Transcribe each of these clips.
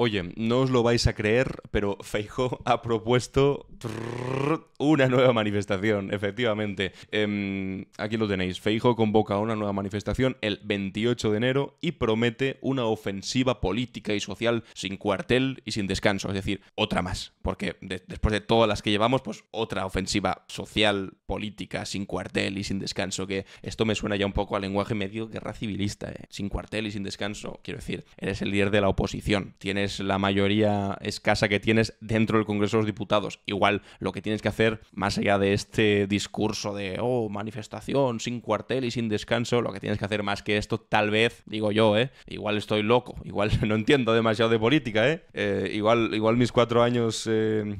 Oye, no os lo vais a creer, pero Feijo ha propuesto una nueva manifestación, efectivamente. Em, aquí lo tenéis. Feijo convoca una nueva manifestación el 28 de enero y promete una ofensiva política y social sin cuartel y sin descanso. Es decir, otra más. Porque después de todas las que llevamos, pues otra ofensiva social, política, sin cuartel y sin descanso. Que esto me suena ya un poco al lenguaje medio guerra civilista. ¿eh? Sin cuartel y sin descanso. Quiero decir, eres el líder de la oposición. Tienes la mayoría escasa que tienes dentro del Congreso de los Diputados. Igual lo que tienes que hacer, más allá de este discurso de, oh, manifestación sin cuartel y sin descanso, lo que tienes que hacer más que esto, tal vez, digo yo, ¿eh? Igual estoy loco, igual no entiendo demasiado de política, ¿eh? Eh, igual, igual mis cuatro años,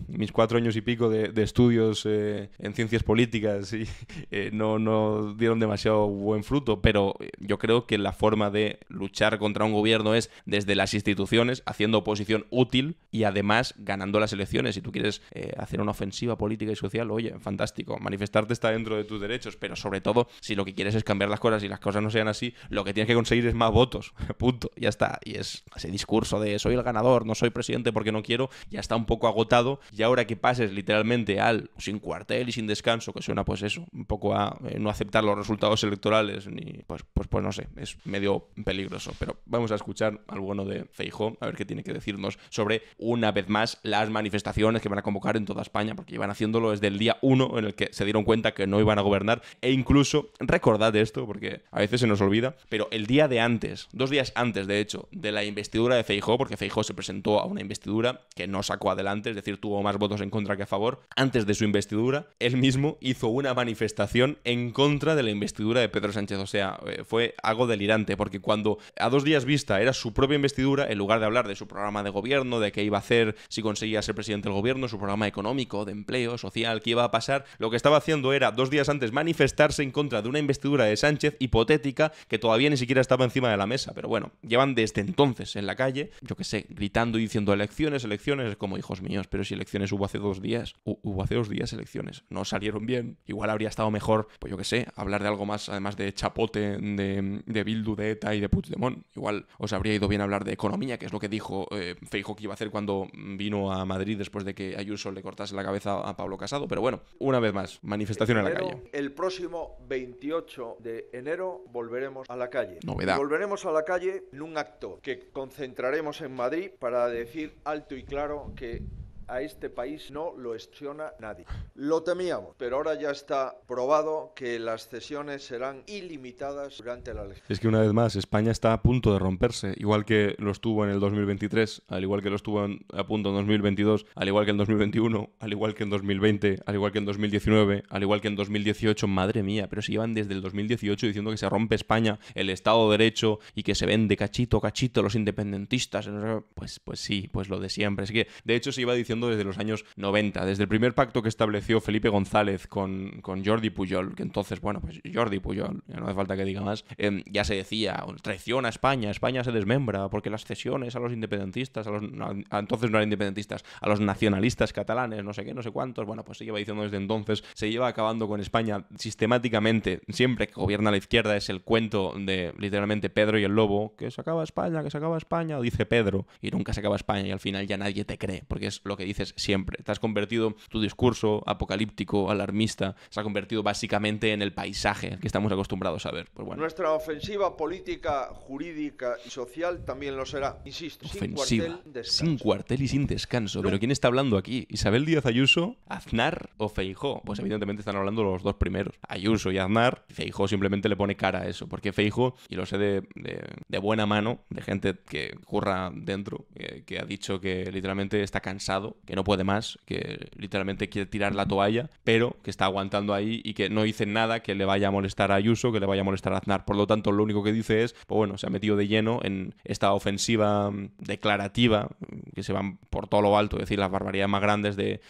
mis cuatro años y pico de, estudios en ciencias políticas no dieron demasiado buen fruto, pero yo creo que la forma de luchar contra un gobierno es desde las instituciones, haciendo oposición útil y además ganando las elecciones. Si tú quieres eh, hacer una ofensiva política y social, oye, fantástico, manifestarte está dentro de tus derechos, pero sobre todo, si lo que quieres es cambiar las cosas y las cosas no sean así, lo que tienes que conseguir es más votos. Punto, ya está. Y es ese discurso de soy el ganador, no soy presidente porque no quiero, ya está un poco agotado. Y ahora que pases literalmente al sin cuartel y sin descanso, que suena pues eso, un poco a eh, no aceptar los resultados electorales, ni pues, pues, pues no sé, es medio peligroso. Pero vamos a escuchar al bueno de Feijo, a ver qué tiene que decirnos sobre, una vez más, las manifestaciones que van a convocar en toda España, porque iban haciéndolo desde el día 1 en el que se dieron cuenta que no iban a gobernar. E incluso, recordad esto, porque a veces se nos olvida, pero el día de antes, dos días antes, de hecho, de la investidura de Feijó, porque Feijó se presentó a una investidura que no sacó adelante, es decir, tuvo más votos en contra que a favor, antes de su investidura, él mismo hizo una manifestación en contra de la investidura de Pedro Sánchez. O sea, eh, fue algo delirante, porque cuando a dos días vista era su propia investidura, en lugar de hablar de su programa de gobierno, de qué iba a hacer si conseguía ser presidente del gobierno, su programa económico, de empleo, social, qué iba a pasar. Lo que estaba haciendo era, dos días antes, manifestarse en contra de una investidura de Sánchez hipotética que todavía ni siquiera estaba encima de la mesa. Pero bueno, llevan desde entonces en la calle, yo qué sé, gritando y diciendo elecciones, elecciones, como hijos míos, pero si elecciones hubo hace dos días, hubo hace dos días elecciones, no salieron bien, igual habría estado mejor, pues yo qué sé, hablar de algo más, además de chapote, de, de Bildu, de ETA y de Puigdemont. Igual os habría ido bien hablar de economía, que es lo que dijo eh, que iba a hacer cuando vino a Madrid después de que Ayuso le cortase la cabeza a Pablo Casado. Pero bueno, una vez más, manifestación en, en la calle. El próximo 28 de enero volveremos a la calle. Novedad. Volveremos a la calle en un acto que concentraremos en Madrid para decir alto y claro que a este país no lo gestiona nadie. Lo temíamos, pero ahora ya está probado que las cesiones serán ilimitadas durante la legislatura. Es que una vez más, España está a punto de romperse, igual que lo estuvo en el 2023, al igual que lo estuvo a punto en 2022, al igual que en 2021, al igual que en 2020, al igual que en 2019, al igual que en 2018. Madre mía, pero si llevan desde el 2018 diciendo que se rompe España, el Estado de Derecho y que se vende cachito, cachito los independentistas. Pues, pues sí, pues lo de siempre. Así que, de hecho, se iba diciendo desde los años 90, desde el primer pacto que estableció Felipe González con, con Jordi Pujol, que entonces, bueno, pues Jordi Pujol, ya no hace falta que diga más, em, ya se decía, traición a España, España se desmembra, porque las cesiones a los independentistas, a los, entonces no eran independentistas, a los nacionalistas catalanes, no sé qué, no sé cuántos, bueno, pues se lleva diciendo desde entonces, se lleva acabando con España sistemáticamente, siempre que gobierna la izquierda es el cuento de literalmente Pedro y el Lobo, que se acaba España, que se acaba España, dice Pedro, y nunca se acaba España y al final ya nadie te cree, porque es lo que dices siempre. Te has convertido tu discurso apocalíptico, alarmista, se ha convertido básicamente en el paisaje que estamos acostumbrados a ver. Pues bueno. Nuestra ofensiva política, jurídica y social también lo será, insisto. Ofensiva. Sin cuartel, sin y sin descanso. ¿Pero quién está hablando aquí? ¿Isabel Díaz Ayuso, Aznar o Feijó? Pues evidentemente están hablando los dos primeros. Ayuso y Aznar. Feijó simplemente le pone cara a eso. Porque Feijó, y lo sé de, de, buena mano, de gente que curra dentro, eh, que ha dicho que literalmente está cansado que no puede más, que literalmente quiere tirar la toalla, pero que está aguantando ahí y que no dice nada que le vaya a molestar a Ayuso, que le vaya a molestar a Aznar. Por lo tanto, lo único que dice es, pues bueno, se ha metido de lleno en esta ofensiva declarativa que se van por todo lo alto, es decir, las barbaridades más grandes de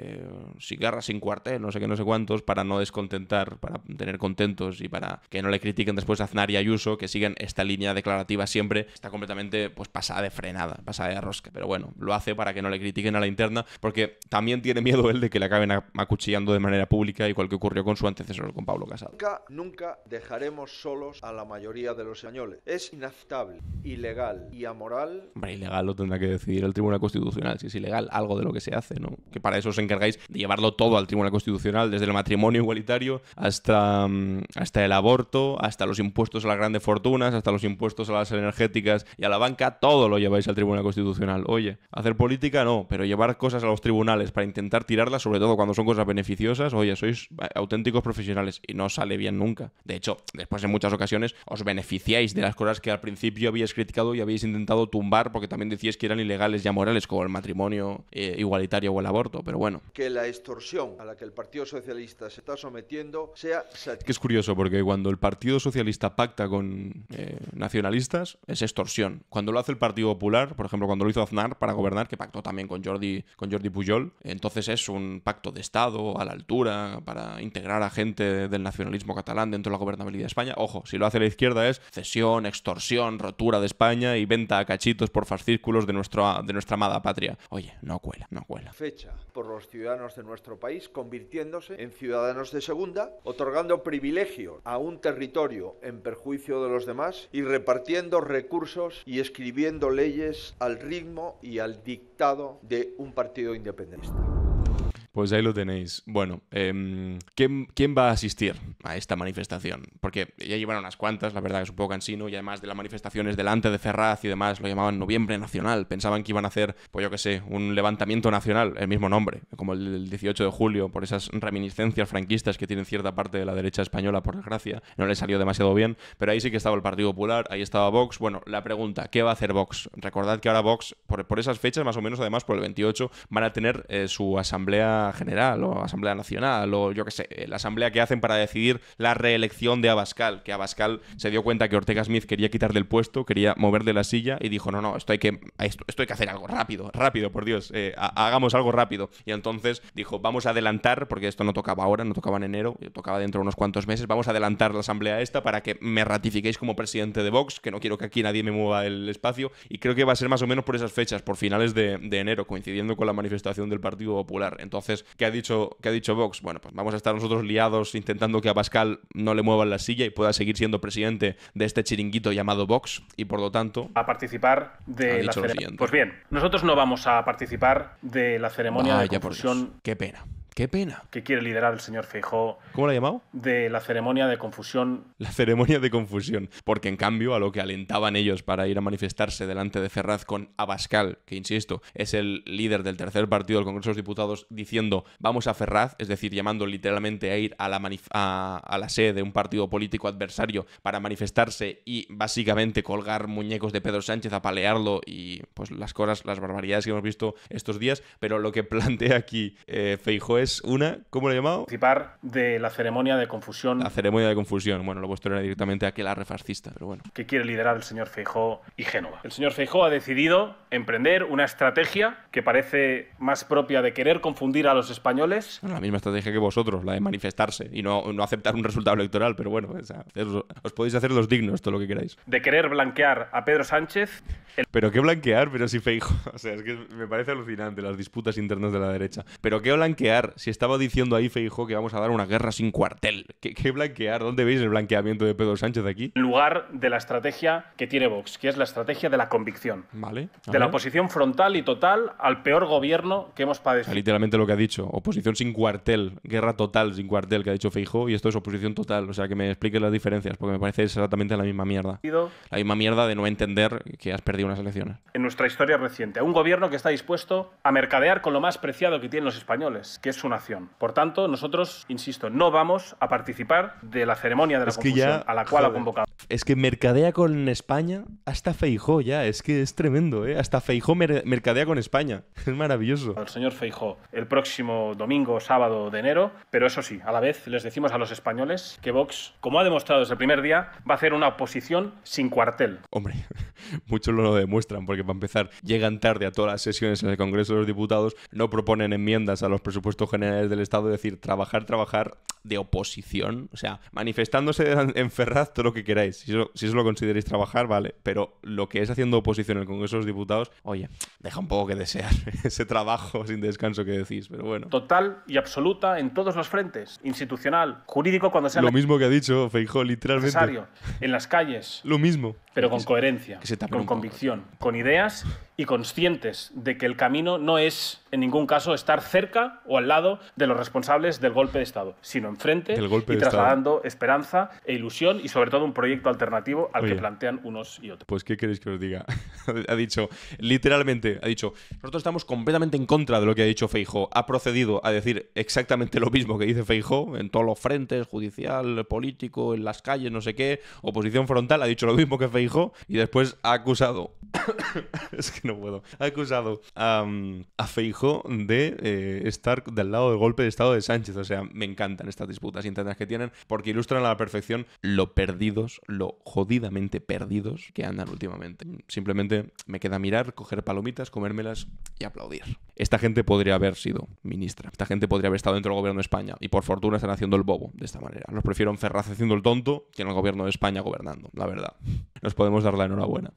cigarras eh, sin cuartel, no sé qué, no sé cuántos, para no descontentar, para tener contentos y para que no le critiquen después a Aznar y Ayuso, que siguen esta línea declarativa siempre, está completamente pues pasada de frenada, pasada de rosca. Pero bueno, lo hace para que no le critiquen a la interna, porque también tiene miedo él de que le acaben acuchillando de manera pública, igual que ocurrió con su antecesor, con Pablo Casado. Nunca, nunca dejaremos solos a la mayoría de los españoles. Es inaceptable, ilegal y amoral. Hombre, ilegal lo tendrá que decidir el Tribunal Constitucional Constitucional, si es ilegal, algo de lo que se hace, Que para eso os encargáis de llevarlo todo al Tribunal Constitucional, desde el matrimonio igualitario hasta, mm, hasta el aborto, hasta los impuestos a las grandes fortunas, hasta los impuestos a las energéticas y a la banca, todo lo lleváis al Tribunal Constitucional. Oye, hacer política no, pero llevar cosas a los tribunales para intentar tirarlas, sobre todo cuando son cosas beneficiosas, oye, sois auténticos profesionales y no sale bien nunca. De hecho, después en muchas ocasiones os beneficiáis de las cosas que al principio habíais criticado y habéis intentado tumbar porque también decíais que eran ilegales y amorales, como el matrimonio eh, igualitario o el aborto, pero bueno. Que la extorsión a la que el Partido Socialista se está sometiendo sea... Que es curioso, porque cuando el Partido Socialista pacta con eh, nacionalistas, es extorsión. Cuando lo hace el Partido Popular, por ejemplo, cuando lo hizo Aznar para gobernar, que pactó también con Jordi, con Jordi Pujol, entonces es un pacto de Estado a la altura para integrar a gente del nacionalismo catalán dentro de la gobernabilidad de España. Ojo, si lo hace la izquierda es cesión, extorsión, rotura de España y venta a cachitos por fascículos de, de nuestra amada patria. Oye, no cuela, no cuela. Fecha por los ciudadanos de nuestro país convirtiéndose en ciudadanos de segunda, otorgando privilegios a un territorio en perjuicio de los demás y repartiendo recursos y escribiendo leyes al ritmo y al dictado de un partido independentista. Pues ahí lo tenéis. Bueno, em, ¿quién, va a asistir a esta manifestación? Porque ya llevaron unas cuantas, la verdad que es un poco cansino, y además de las manifestaciones delante de Ferraz y demás, lo llamaban Noviembre Nacional. Pensaban que iban a hacer, pues yo qué sé, un levantamiento nacional, el mismo nombre, como el del 18 de julio, por esas reminiscencias franquistas que tienen cierta parte de la derecha española, por desgracia. No le salió demasiado bien, pero ahí sí que estaba el Partido Popular, ahí estaba Vox. Bueno, la pregunta, ¿qué va a hacer Vox? Recordad que ahora Vox, por, esas fechas, más o menos además por el 28, van a tener eh, su asamblea General o Asamblea Nacional o yo que sé, la asamblea que hacen para decidir la reelección de Abascal, que Abascal se dio cuenta que Ortega Smith quería quitarle del puesto, quería mover de la silla y dijo, no, no, esto hay que, esto, que hacer algo rápido, rápido, por Dios, eh, hagamos algo rápido. Y entonces dijo, vamos a adelantar, porque esto no tocaba ahora, no tocaba en enero, tocaba dentro de unos cuantos meses, vamos a adelantar la asamblea esta para que me ratifiquéis como presidente de Vox, que no quiero que aquí nadie me mueva el espacio, y creo que va a ser más o menos por esas fechas, por finales de enero, coincidiendo con la manifestación del Partido Popular. Entonces, entonces, ¿qué ha dicho, ha dicho Vox? Bueno, pues vamos a estar nosotros liados intentando que a Pascal no le muevan la silla y pueda seguir siendo presidente de este chiringuito llamado Vox y por lo tanto... A participar de la ceremonia. Pues bien, nosotros no vamos a participar de la ceremonia de de confusión. Qué pena. Qué pena. Que quiere liderar el señor Feijó. ¿Cómo lo ha llamado? De la ceremonia de confusión. La ceremonia de confusión. Porque en cambio, a lo que alentaban ellos para ir a manifestarse delante de Ferraz con Abascal, que insisto, es el líder del tercer partido del Congreso de los Diputados, diciendo vamos a Ferraz, es decir, llamando literalmente a ir a la, a, la sede de un partido político adversario para manifestarse y básicamente colgar muñecos de Pedro Sánchez, a apalearlo y pues las cosas, las barbaridades que hemos visto estos días. Pero lo que plantea aquí eh, Feijó es una, ¿cómo lo he llamado? Participar de la ceremonia de confusión. La ceremonia de confusión, bueno, lo puesto directamente a aquel fascista, pero bueno. qué quiere liderar el señor Feijó y Génova. El señor Feijó ha decidido emprender una estrategia que parece más propia de querer confundir a los españoles. la misma estrategia que vosotros, la de manifestarse y no, aceptar un resultado electoral, pero bueno, os, podéis hacer los dignos, todo lo que queráis. De querer blanquear a Pedro Sánchez. Pero qué blanquear, pero si Feijó. O sea, es que me parece alucinante las disputas internas de la derecha. Pero qué blanquear si estaba diciendo ahí Feijo que vamos a dar una guerra sin cuartel. ¿Qué, blanquear? ¿Dónde veis el blanqueamiento de Pedro Sánchez aquí? En lugar de la estrategia que tiene Vox, que es la estrategia de la convicción. Vale. De la oposición frontal y total al peor gobierno que hemos padecido. literalmente lo que ha dicho. Oposición sin cuartel. Guerra total sin cuartel que ha dicho Feijo. Y esto es oposición total. O sea, que me expliques las diferencias, porque me parece exactamente la misma mierda. La misma mierda de no entender que has perdido unas elecciones. En nuestra historia reciente, un gobierno que está dispuesto a mercadear con lo más preciado que tienen los españoles, que es su nación. Por tanto, nosotros, insisto, no vamos a participar de la ceremonia de la a la cual ha convocado. Es que mercadea con España hasta Feijó ya, es que es tremendo, ¿eh? Hasta Feijó mercadea con España, es maravilloso. El señor Feijó, el próximo domingo, sábado de enero, pero eso sí, a la vez les decimos a los españoles que Vox, como ha demostrado desde el primer día, va a hacer una oposición sin cuartel. Hombre, muchos lo demuestran, porque para empezar, llegan tarde a todas las sesiones en el Congreso de los Diputados, no proponen enmiendas a los presupuestos Generales del Estado, decir, trabajar, trabajar de oposición, o sea, manifestándose en Ferraz todo lo que queráis. Si eso, lo consideréis trabajar, vale, pero lo que es haciendo oposición en el Congreso de los Diputados, oye, deja un poco que desear ese trabajo sin descanso que decís, pero bueno. Total y absoluta en todos los frentes, institucional, jurídico, cuando sea... Lo mismo que ha dicho Feijó, literalmente. en las calles. Lo mismo. Pero con coherencia, con convicción, con ideas y conscientes de que el camino no es en ningún caso estar cerca o al lado de los responsables del golpe de Estado, sino enfrente y trasladando esperanza e ilusión y sobre todo un proyecto alternativo al que plantean unos y otros. Pues ¿qué queréis que os diga? ha dicho, literalmente, ha dicho, nosotros estamos completamente en contra de lo que ha dicho Feijo. Ha procedido a decir exactamente lo mismo que dice Feijo en todos los frentes, judicial, político, en las calles, no sé qué, oposición frontal, ha dicho lo mismo que Feijo y después ha acusado. que no puedo. Ha acusado a, mm, Feijo de eh, estar del lado del golpe de Estado de Sánchez. O sea, me encantan estas disputas internas que tienen porque ilustran a la perfección lo perdidos, lo jodidamente perdidos que andan últimamente. Simplemente me queda mirar, coger palomitas, comérmelas y aplaudir. Esta gente podría haber sido ministra. Esta gente podría haber estado dentro del gobierno de España y por fortuna están haciendo el bobo de esta manera. Los prefiero Ferraz haciendo el tonto que en el gobierno de España gobernando, la verdad. Nos podemos dar la enhorabuena.